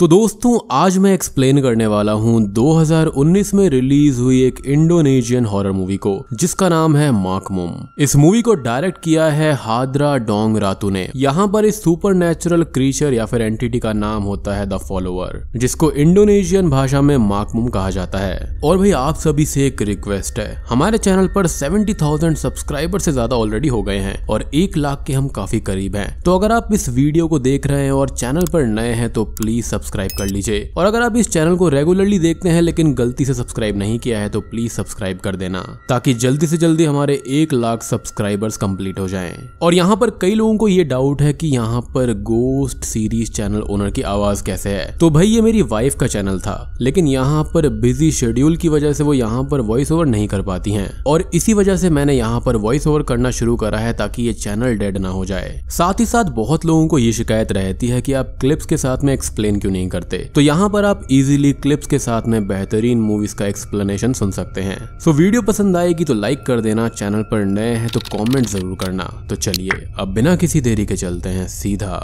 तो दोस्तों आज मैं एक्सप्लेन करने वाला हूं 2019 में रिलीज हुई एक इंडोनेशियन हॉरर मूवी को जिसका नाम है माकमुम मोम इस मूवी को डायरेक्ट किया है हादरा डोंग रातू ने यहाँ पर इस सुपर नेचुरल क्रीचर या फिर एंटिटी का नाम होता है द फॉलोअर जिसको इंडोनेशियन भाषा में मार्क मोम कहा जाता है और भाई आप सभी से एक रिक्वेस्ट है हमारे चैनल पर सेवेंटी सब्सक्राइबर से ज्यादा ऑलरेडी हो गए हैं और एक लाख के हम काफी करीब है तो अगर आप इस वीडियो को देख रहे हैं और चैनल पर नए हैं तो प्लीज सब्सक्राइब कर लीजिए और अगर आप इस चैनल को रेगुलरली देखते हैं लेकिन गलती से सब्सक्राइब नहीं किया है तो प्लीज सब्सक्राइब कर देना ताकि जल्दी से जल्दी हमारे एक लाख सब्सक्राइबर्स कंप्लीट हो जाए और यहाँ पर कई लोगों को ये डाउट है की यहाँ पर गोस्ट सीरीज चैनल ओनर की आवाज कैसे है तो भाई ये मेरी वाइफ का चैनल था लेकिन यहाँ पर बिजी शेड्यूल की वजह से वो यहाँ पर वॉइस ओवर नहीं कर पाती है और इसी वजह से मैंने यहाँ पर वॉइस ओवर करना शुरू करा है ताकि ये चैनल डेड ना हो जाए साथ ही साथ बहुत लोगों को ये शिकायत रहती है कि आप क्लिप्स के साथ में एक्सप्लेन क्यों नहीं नहीं करते तो यहाँ पर आप इजिली क्लिप्स के साथ में बेहतरीन मूवीज का एक्सप्लेनेशन सुन सकते हैं सो वीडियो पसंद आएगी तो लाइक कर देना चैनल पर नए हैं तो कॉमेंट जरूर करना तो चलिए अब बिना किसी देरी के चलते हैं सीधा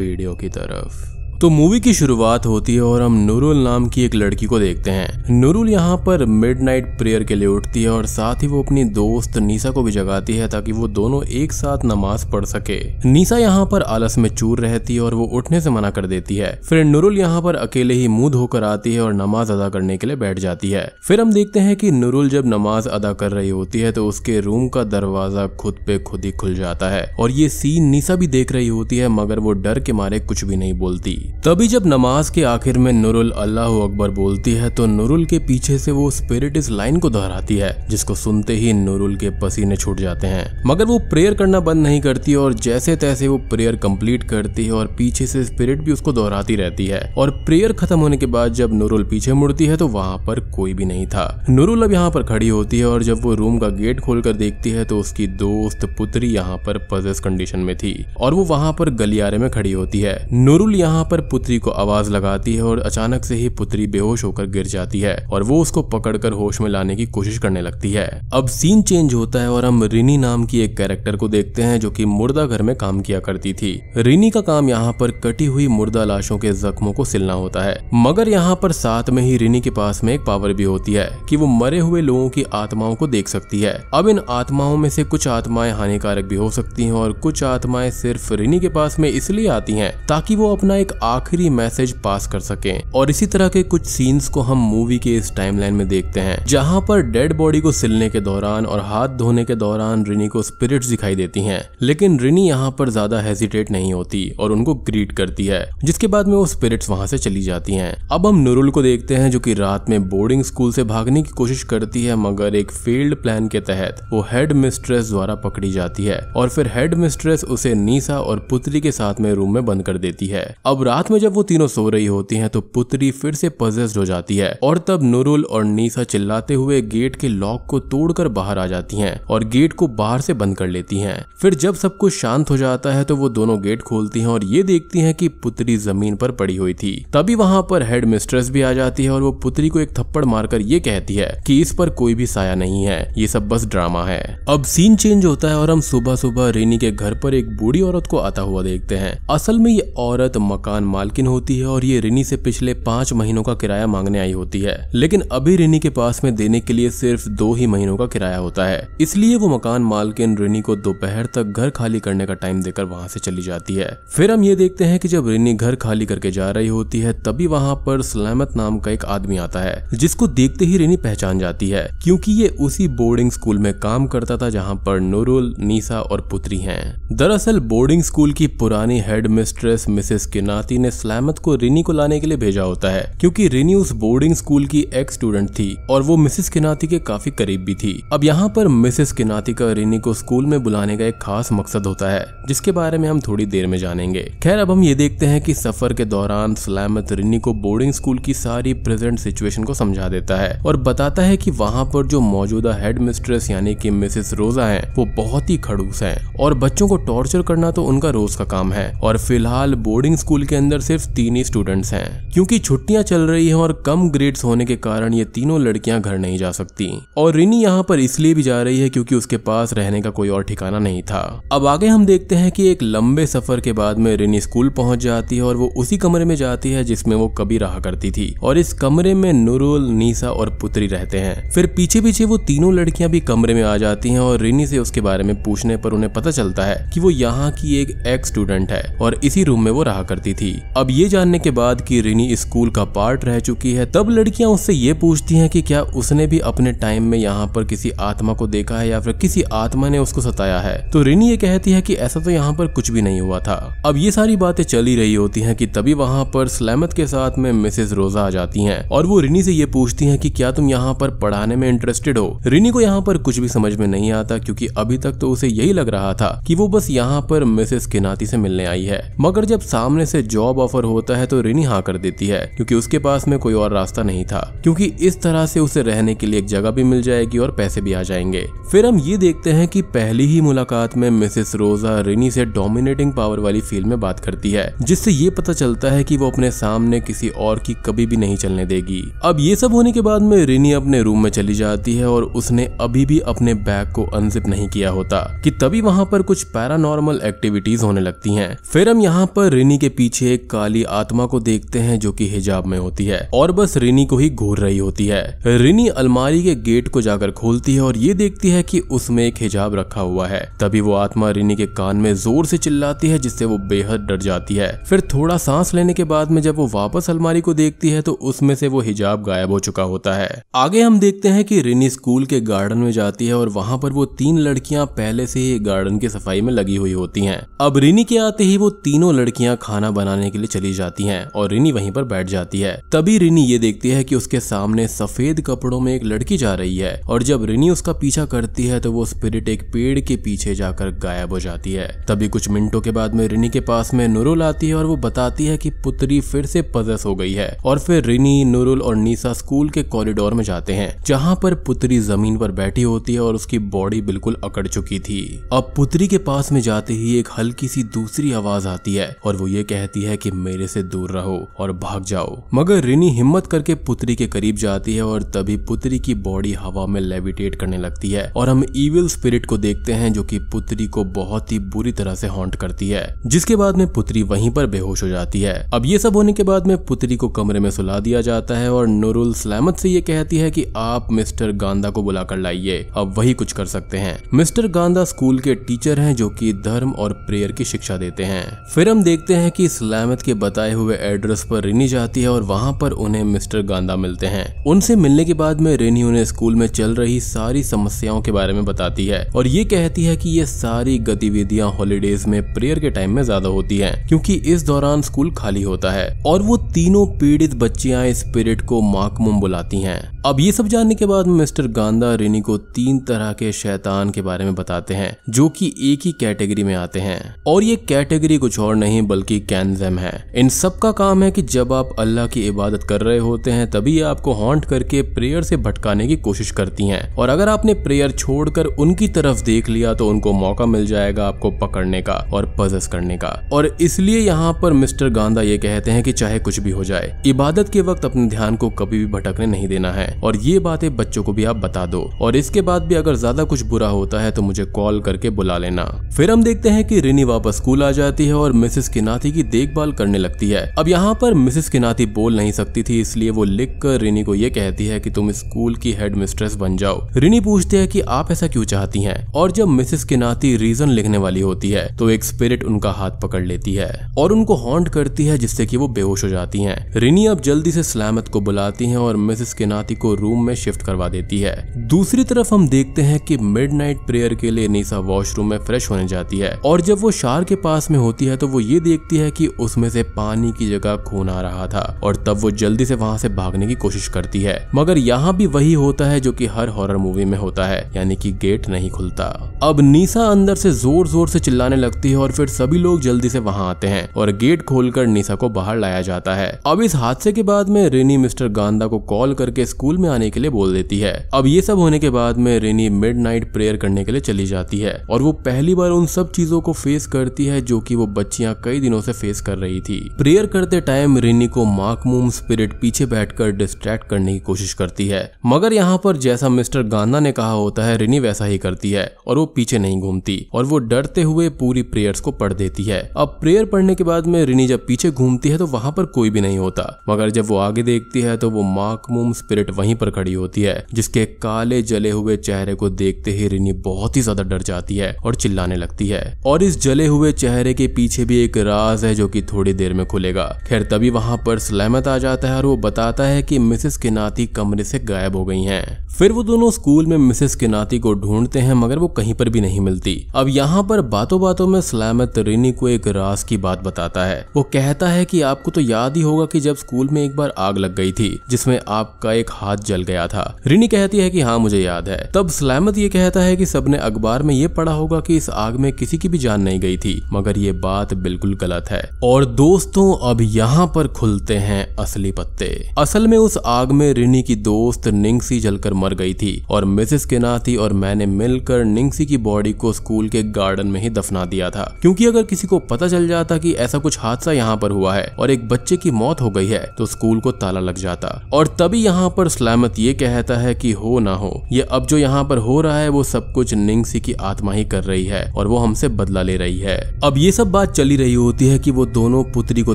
वीडियो की तरफ तो मूवी की शुरुआत होती है और हम नूरुल नाम की एक लड़की को देखते हैं नूरुल यहाँ पर मिडनाइट प्रेयर के लिए उठती है और साथ ही वो अपनी दोस्त नीसा को भी जगाती है ताकि वो दोनों एक साथ नमाज पढ़ सके नीसा यहाँ पर आलस में चूर रहती है और वो उठने से मना कर देती है फिर नूरुल यहाँ पर अकेले ही मुंह धोकर आती है और नमाज अदा करने के लिए बैठ जाती है फिर हम देखते हैं कि नूरुल जब नमाज अदा कर रही होती है तो उसके रूम का दरवाजा खुद पे खुद ही खुल जाता है और ये सीन नीसा भी देख रही होती है मगर वो डर के मारे कुछ भी नहीं बोलती तभी जब नमाज के आखिर में नुरुल अल्लाह अकबर बोलती है तो नुरुल के पीछे से वो स्पिरिट इस लाइन को दोहराती है जिसको सुनते ही नुरुल के पसीने छूट जाते हैं मगर वो प्रेयर करना बंद नहीं करती और जैसे तैसे वो प्रेयर कंप्लीट करती है और पीछे से स्पिरिट भी उसको दोहराती रहती है और प्रेयर खत्म होने के बाद जब नुरुल पीछे मुड़ती है तो वहां पर कोई भी नहीं था नुरुल अब यहाँ पर खड़ी होती है और जब वो रूम का गेट खोलकर देखती है तो उसकी दोस्त पुत्री यहाँ पर पजेस कंडीशन में थी और वो वहां पर गलियारे में खड़ी होती है नुरुल यहाँ पर पुत्री को आवाज लगाती है और अचानक से ही पुत्री बेहोश होकर गिर जाती है और वो उसको पकड़कर होश में लाने की कोशिश करने लगती है अब सीन चेंज होता है और हम रिनी नाम की एक कैरेक्टर को देखते हैं जो की मुर्दा घर में काम किया करती थी रिनी का काम यहाँ पर कटी हुई मुर्दा लाशों के जख्मों को सिलना होता है मगर यहाँ पर साथ में ही रिनी के पास में एक पावर भी होती है कि वो मरे हुए लोगों की आत्माओं को देख सकती है अब इन आत्माओं में से कुछ आत्माएं हानिकारक भी हो सकती हैं और कुछ आत्माएं सिर्फ रिनी के पास में इसलिए आती हैं ताकि वो अपना एक आखिरी मैसेज पास कर सके और इसी तरह के कुछ सीन्स को हम मूवी के इस टाइमलाइन में देखते हैं जहाँ पर डेड बॉडी को सिलने के दौरान और हाथ धोने के दौरान रिनी को स्पिरिट्स दिखाई देती हैं लेकिन रिनी यहाँ पर ज्यादा हेजिटेट नहीं होती और उनको ग्रीट करती है जिसके बाद में वो स्पिरिट्स वहां से चली जाती हैं अब हम नुरुल को देखते हैं जो कि रात में बोर्डिंग स्कूल से भागने की कोशिश करती है मगर एक फेल्ड प्लान के तहत वो हेड मिस्ट्रेस द्वारा पकड़ी जाती है और फिर हेड मिस्ट्रेस उसे नीसा और पुत्री के साथ में रूम में बंद कर देती है अब रात में जब वो तीनों सो रही होती हैं तो पुत्री फिर से पजेस्ड हो जाती है और तब नुरुल और नीसा चिल्लाते हुए गेट के लॉक को तोड़कर बाहर आ जाती हैं और गेट को बाहर से बंद कर लेती हैं फिर जब सब कुछ शांत हो जाता है तो वो दोनों गेट खोलती हैं और ये देखती हैं कि पुत्री जमीन पर पड़ी हुई थी तभी वहां पर हेड मिस्ट्रेस भी आ जाती है और वो पुत्री को एक थप्पड़ मारकर ये कहती है कि इस पर कोई भी साया नहीं है ये सब बस ड्रामा है अब सीन चेंज होता है और हम सुबह सुबह रेनी के घर पर एक बूढ़ी औरत को आता हुआ देखते हैं असल में ये औरत मकान मकान मालकिन होती है और ये रिनी से पिछले पांच महीनों का किराया मांगने आई होती है लेकिन अभी रिनी के पास में देने के लिए सिर्फ दो ही महीनों का किराया होता है इसलिए वो मकान मालकिन रिनी को दोपहर तक घर खाली करने का टाइम देकर वहाँ से चली जाती है फिर हम ये देखते हैं कि जब रिनी घर खाली करके जा रही होती है तभी वहाँ पर सलामत नाम का एक आदमी आता है जिसको देखते ही रिनी पहचान जाती है क्योंकि ये उसी बोर्डिंग स्कूल में काम करता था जहाँ पर नूरुल नीसा और पुत्री है दरअसल बोर्डिंग स्कूल की पुरानी हेड मिस्ट्रेस मिसेस किनाती भारती ने सलामत को रिनी को लाने के लिए भेजा होता है क्योंकि रिनी उस बोर्डिंग स्कूल की एक स्टूडेंट थी और वो मिसेस किनाती के काफी करीब भी थी अब यहाँ पर मिसेस किनाती का रिनी को स्कूल में बुलाने का एक खास मकसद होता है जिसके बारे में हम थोड़ी देर में जानेंगे खैर अब हम ये देखते हैं की सफर के दौरान सलामत रिनी को बोर्डिंग स्कूल की सारी प्रेजेंट सिचुएशन को समझा देता है और बताता है की वहाँ पर जो मौजूदा हेड मिस्ट्रेस यानी की मिसेस रोजा है वो बहुत ही खड़ूस है और बच्चों को टॉर्चर करना तो उनका रोज का काम है और फिलहाल बोर्डिंग स्कूल के अंदर सिर्फ तीन ही स्टूडेंट्स हैं क्योंकि छुट्टियां चल रही हैं और कम ग्रेड्स होने के कारण ये तीनों लड़कियां घर नहीं जा सकती और रिनी यहाँ पर इसलिए भी जा रही है क्योंकि उसके पास रहने का कोई और ठिकाना नहीं था अब आगे हम देखते हैं कि एक लंबे सफर के बाद में रिनी स्कूल पहुंच जाती है और वो उसी कमरे में जाती है जिसमें वो कभी रहा करती थी और इस कमरे में नुरुल नीसा और पुत्री रहते हैं फिर पीछे पीछे वो तीनों लड़कियां भी कमरे में आ जाती हैं और रिनी से उसके बारे में पूछने पर उन्हें पता चलता है कि वो यहाँ की एक एक्स स्टूडेंट है और इसी रूम में वो रहा करती थी थी अब ये जानने के बाद कि रिनी स्कूल का पार्ट रह चुकी है तब लड़कियां उससे ये पूछती हैं कि क्या उसने भी अपने टाइम में यहाँ पर किसी आत्मा को देखा है या फिर किसी आत्मा ने उसको सताया है तो रिनी ये कहती है कि ऐसा तो यहाँ पर कुछ भी नहीं हुआ था अब ये सारी बातें चली रही होती है की तभी वहाँ पर सलामत के साथ में मिसेज रोजा आ जाती है और वो रिनी से ये पूछती है की क्या तुम यहाँ पर पढ़ाने में इंटरेस्टेड हो रिनी को यहाँ पर कुछ भी समझ में नहीं आता क्यूँकी अभी तक तो उसे यही लग रहा था कि वो बस यहाँ पर मिसेस किनाती से मिलने आई है मगर जब सामने से जो जॉब ऑफर होता है तो रिनी हाँ कर देती है क्योंकि उसके पास में कोई और रास्ता नहीं था क्योंकि इस तरह से उसे रहने के लिए एक जगह भी मिल जाएगी और पैसे भी आ जाएंगे फिर हम ये देखते हैं कि पहली ही मुलाकात में मिसेस रोजा रिनी से डोमिनेटिंग पावर वाली फील्ड में बात करती है जिससे ये पता चलता है की वो अपने सामने किसी और की कभी भी नहीं चलने देगी अब ये सब होने के बाद में रिनी अपने रूम में चली जाती है और उसने अभी भी अपने बैग को अनजिप नहीं किया होता कि तभी वहाँ पर कुछ पैरानॉर्मल एक्टिविटीज होने लगती हैं फिर हम यहाँ पर रिनी के पीछे एक काली आत्मा को देखते हैं जो कि हिजाब में होती है और बस रिनी को ही घूर रही होती है रिनी अलमारी के गेट को जाकर खोलती है और ये देखती है कि उसमें एक हिजाब रखा हुआ है तभी वो आत्मा रिनी के कान में जोर से चिल्लाती है जिससे वो बेहद डर जाती है फिर थोड़ा सांस लेने के बाद में जब वो वापस अलमारी को देखती है तो उसमें से वो हिजाब गायब हो चुका होता है आगे हम देखते हैं कि रिनी स्कूल के गार्डन में जाती है और वहां पर वो तीन लड़कियां पहले से ही गार्डन की सफाई में लगी हुई होती हैं अब रिनी के आते ही वो तीनों लड़कियां खाना बनाने बनाने के लिए चली जाती है और रिनी वहीं पर बैठ जाती है तभी रिनी ये देखती है की उसके सामने सफेद कपड़ों में एक लड़की जा रही है और जब रिनी उसका पीछा करती है तो वो स्पिरिट एक पेड़ के पीछे जाकर गायब हो जाती है तभी कुछ मिनटों के बाद में रिनी के पास में नुरुल आती है और वो बताती है कि पुत्री फिर से पजस हो गई है और फिर रिनी नुरुल और नीसा स्कूल के कॉरिडोर में जाते हैं जहाँ पर पुत्री जमीन पर बैठी होती है और उसकी बॉडी बिल्कुल अकड़ चुकी थी अब पुत्री के पास में जाते ही एक हल्की सी दूसरी आवाज आती है और वो ये कहती कहती है कि मेरे से दूर रहो और भाग जाओ मगर रिनी हिम्मत करके पुत्री के करीब जाती है और तभी पुत्री की बॉडी हवा में लेविटेट करने लगती है और हम इविल स्पिरिट को देखते हैं जो कि पुत्री को बहुत ही बुरी तरह से हॉन्ट करती है जिसके बाद में पुत्री वहीं पर बेहोश हो जाती है अब ये सब होने के बाद में पुत्री को कमरे में सुला दिया जाता है और नुरुल सलामत से ये कहती है कि आप मिस्टर गांधा को बुलाकर लाइए अब वही कुछ कर सकते हैं मिस्टर गांधा स्कूल के टीचर हैं जो कि धर्म और प्रेयर की शिक्षा देते हैं फिर हम देखते हैं कि फजल के बताए हुए एड्रेस पर रिनी जाती है और वहाँ पर उन्हें मिस्टर गांधा मिलते हैं उनसे मिलने के बाद में रिनी उन्हें स्कूल में चल रही सारी समस्याओं के बारे में बताती है और ये कहती है कि ये सारी गतिविधियां हॉलीडेज में प्रेयर के टाइम में ज्यादा होती है क्योंकि इस दौरान स्कूल खाली होता है और वो तीनों पीड़ित बच्चियां स्पिरिट को माकमुम बुलाती हैं अब ये सब जानने के बाद मिस्टर गांधा रिनी को तीन तरह के शैतान के बारे में बताते हैं जो कि एक ही कैटेगरी में आते हैं और ये कैटेगरी कुछ और नहीं बल्कि कैंसर एल्गोरिदम है इन सब का काम है कि जब आप अल्लाह की इबादत कर रहे होते हैं तभी आपको हॉन्ट करके प्रेयर से भटकाने की कोशिश करती हैं और अगर आपने प्रेयर छोड़कर उनकी तरफ देख लिया तो उनको मौका मिल जाएगा आपको पकड़ने का और पजस करने का और इसलिए यहाँ पर मिस्टर गांधा ये कहते हैं कि चाहे कुछ भी हो जाए इबादत के वक्त अपने ध्यान को कभी भी भटकने नहीं देना है और ये बातें बच्चों को भी आप बता दो और इसके बाद भी अगर ज्यादा कुछ बुरा होता है तो मुझे कॉल करके बुला लेना फिर हम देखते हैं कि रिनी वापस स्कूल आ जाती है और मिसेस किनाथी की देख देखभाल करने लगती है अब यहाँ पर मिसेस किनाती बोल नहीं सकती थी इसलिए वो लिख कर रिनी को ये कहती है कि तुम स्कूल की हेड मिस्ट्रेस बन जाओ रिनी पूछती है कि आप ऐसा क्यों चाहती हैं और जब मिसेस किनाती रीजन लिखने वाली होती है तो एक स्पिरिट उनका हाथ पकड़ लेती है और उनको हॉन्ट करती है जिससे की वो बेहोश हो जाती है रिनी अब जल्दी से सलामत को बुलाती है और मिसेस किनाती को रूम में शिफ्ट करवा देती है दूसरी तरफ हम देखते हैं कि मिडनाइट प्रेयर के लिए निशा वॉशरूम में फ्रेश होने जाती है और जब वो शार के पास में होती है तो वो ये देखती है कि उसमें से पानी की जगह खून आ रहा था और तब वो जल्दी से वहां से भागने की कोशिश करती है मगर यहाँ भी वही होता है जो की हर हॉरर मूवी में होता है यानी कि गेट नहीं खुलता अब नीसा अंदर से जोर जोर से चिल्लाने लगती है और फिर सभी लोग जल्दी से वहां आते हैं और गेट खोलकर निशा को बाहर लाया जाता है अब इस हादसे के बाद में रेनी मिस्टर गांधा को कॉल करके स्कूल में आने के लिए बोल देती है अब ये सब होने के बाद में रेनी मिडनाइट प्रेयर करने के लिए चली जाती है और वो पहली बार उन सब चीजों को फेस करती है जो की वो बच्चियां कई दिनों से फेस कर कर रही थी प्रेयर करते टाइम रिनी को माकमूम स्पिरिट पीछे बैठकर डिस्ट्रैक्ट करने की कोशिश करती है मगर यहाँ पर जैसा मिस्टर गांधा ने कहा होता है रिनी वैसा ही करती है और वो पीछे नहीं घूमती और वो डरते हुए पूरी प्रेयर्स को पढ़ देती है अब प्रेयर पढ़ने के बाद में रिनी जब पीछे घूमती है तो वहां पर कोई भी नहीं होता मगर जब वो आगे देखती है तो वो माकमूम स्पिरिट वहीं पर खड़ी होती है जिसके काले जले हुए चेहरे को देखते ही रिनी बहुत ही ज्यादा डर जाती है और चिल्लाने लगती है और इस जले हुए चेहरे के पीछे भी एक राज है जो कि अभी थोड़ी देर में खुलेगा खैर तभी वहाँ पर सलामत आ जाता है और वो बताता है कि मिसेस के नाती कमरे से गायब हो गई हैं फिर वो दोनों स्कूल में मिसेस के नाती को ढूंढते हैं मगर वो कहीं पर भी नहीं मिलती अब यहाँ पर बातों बातों में सलामत रिनी को एक रास की बात बताता है वो कहता है कि आपको तो याद ही होगा कि जब स्कूल में एक बार आग लग गई थी जिसमें आपका एक हाथ जल गया था रिनी कहती है कि हाँ मुझे याद है तब सलामत ये कहता है कि सबने अखबार में ये पढ़ा होगा कि इस आग में किसी की भी जान नहीं गई थी मगर ये बात बिल्कुल गलत है और दोस्तों अब यहाँ पर खुलते हैं असली पत्ते असल में उस आग में रिनी की दोस्त निंगसी जलकर मर गई थी और मिसेस केनाथी और मैंने मिलकर निंगसी की बॉडी को स्कूल के गार्डन में ही दफना दिया था क्योंकि अगर किसी को पता चल जाता कि ऐसा कुछ हादसा यहाँ पर हुआ है और एक बच्चे की मौत हो गई है तो स्कूल को ताला लग जाता और तभी यहाँ पर सलामत ये कहता है की हो ना हो ये अब जो यहाँ पर हो रहा है वो सब कुछ निंगसी की आत्मा ही कर रही है और वो हमसे बदला ले रही है अब ये सब बात चली रही होती है की वो दोनों पुत्री को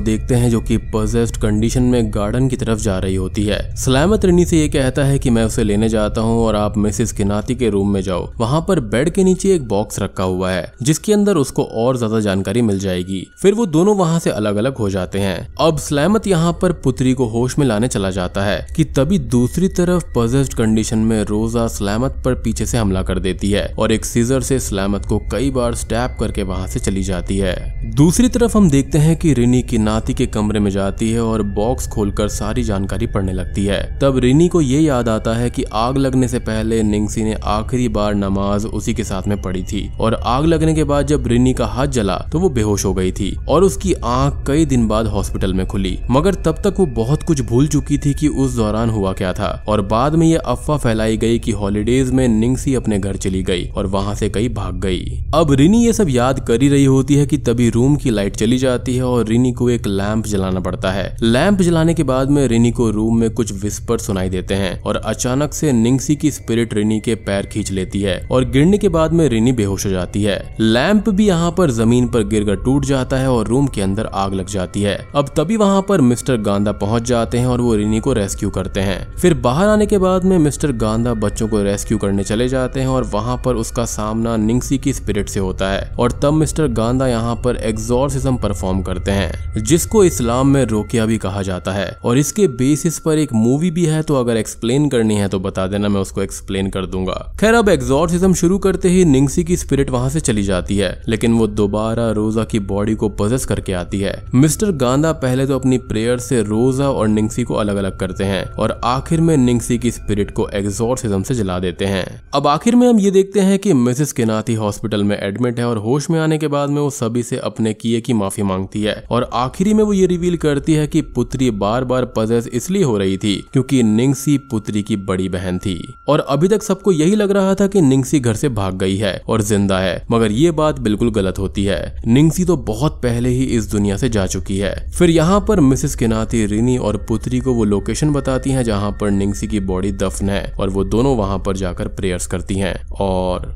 देखते हैं जो कि पोजेस्ड कंडीशन में गार्डन की तरफ जा रही होती है सलामत रिनी से ये कहता है कि मैं उसे लेने जाता हूँ और आप मिसेस किनाती के रूम में जाओ वहाँ पर बेड के नीचे एक बॉक्स रखा हुआ है जिसके अंदर उसको और ज्यादा जानकारी मिल जाएगी फिर वो दोनों वहाँ से अलग अलग हो जाते हैं अब सलामत यहाँ पर पुत्री को होश में लाने चला जाता है कि तभी दूसरी तरफ पोजेस्ड कंडीशन में रोजा सलामत पर पीछे से हमला कर देती है और एक सीजर से सलामत को कई बार स्टैप करके वहाँ से चली जाती है दूसरी तरफ हम देखते हैं कि रिनी की नाती के कमरे में जाती है और बॉक्स खोलकर सारी जानकारी पढ़ने लगती है तब रिनी को ये याद आता है कि आग लगने से पहले निंगसी ने आखिरी बार नमाज उसी के साथ में पढ़ी थी और आग लगने के बाद जब रिनी का हाथ जला तो वो बेहोश हो गई थी और उसकी आंख कई दिन बाद हॉस्पिटल में खुली मगर तब तक वो बहुत कुछ भूल चुकी थी की उस दौरान हुआ क्या था और बाद में ये अफवाह फैलाई गई की हॉलीडेज में निंगसी अपने घर चली गई और वहाँ से कई भाग गई अब रिनी ये सब याद कर ही रही होती है की तभी रूम की लाइट चली जाती है और रिनी को एक लैंप जलाना पड़ता है लैंप जलाने के बाद में रिनी को रूम में कुछ विस्पर सुनाई देते हैं और अचानक से निंगसी की स्पिरिट रिनी के पैर खींच लेती है और गिरने के बाद में रिनी बेहोश हो जाती है लैंप भी यहाँ पर जमीन पर गिर टूट जाता है और रूम के अंदर आग लग जाती है अब तभी वहाँ पर मिस्टर गांधा पहुंच जाते हैं और वो रिनी को रेस्क्यू करते हैं फिर बाहर आने के बाद में मिस्टर गांधा बच्चों को रेस्क्यू करने चले जाते हैं और वहाँ पर उसका सामना निंगसी की स्पिरिट से होता है और तब मिस्टर गांधा यहाँ पर एग्जॉर्सिज्म परफॉर्म करते हैं जिसको इस्लाम में रोकिया भी कहा जाता है और इसके बेसिस पर एक मूवी भी है तो अगर एक्सप्लेन करनी है तो बता देना मैं उसको एक्सप्लेन कर दूंगा खैर अब एग्जॉर्सिज्म शुरू करते ही निंगसी की स्पिरिट वहां से चली जाती है लेकिन वो दोबारा रोजा की बॉडी को पजेस करके आती है मिस्टर गांधा पहले तो अपनी प्रेयर से रोजा और निंगसी को अलग अलग करते हैं और आखिर में निंगसी की स्पिरिट को एग्जॉर्सिज्म से जला देते हैं अब आखिर में हम ये देखते हैं कि मिसेस केनाथी हॉस्पिटल में एडमिट है और होश में आने के बाद में वो सभी से अपने किए की माफी मांगती है और आखिरी में वो ये रिवील करती है कि पुत्री बार बार पजेस इसलिए हो रही थी क्योंकि निंगसी पुत्री की बड़ी बहन थी और अभी तक सबको यही लग रहा था कि निंगसी घर से भाग गई है और जिंदा है मगर ये बात बिल्कुल गलत होती है निंगसी तो बहुत पहले ही इस दुनिया से जा चुकी है फिर यहाँ पर मिसेस किनाती रिनी और पुत्री को वो लोकेशन बताती है जहाँ पर निंगसी की बॉडी दफन है और वो दोनों वहां पर जाकर प्रेयर्स करती हैं और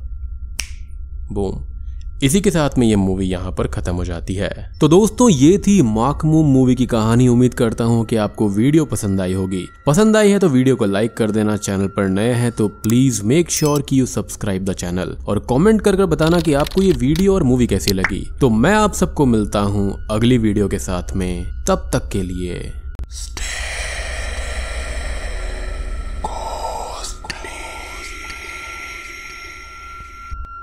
बूम इसी के साथ में ये मूवी यहाँ पर खत्म हो जाती है तो दोस्तों ये थी माकमूम मूवी की कहानी उम्मीद करता हूँ कि आपको वीडियो पसंद आई होगी पसंद आई है तो वीडियो को लाइक कर देना चैनल पर नए हैं तो प्लीज मेक श्योर की यू सब्सक्राइब द चैनल और कॉमेंट कर कर बताना की आपको ये वीडियो और मूवी कैसी लगी तो मैं आप सबको मिलता हूँ अगली वीडियो के साथ में तब तक के लिए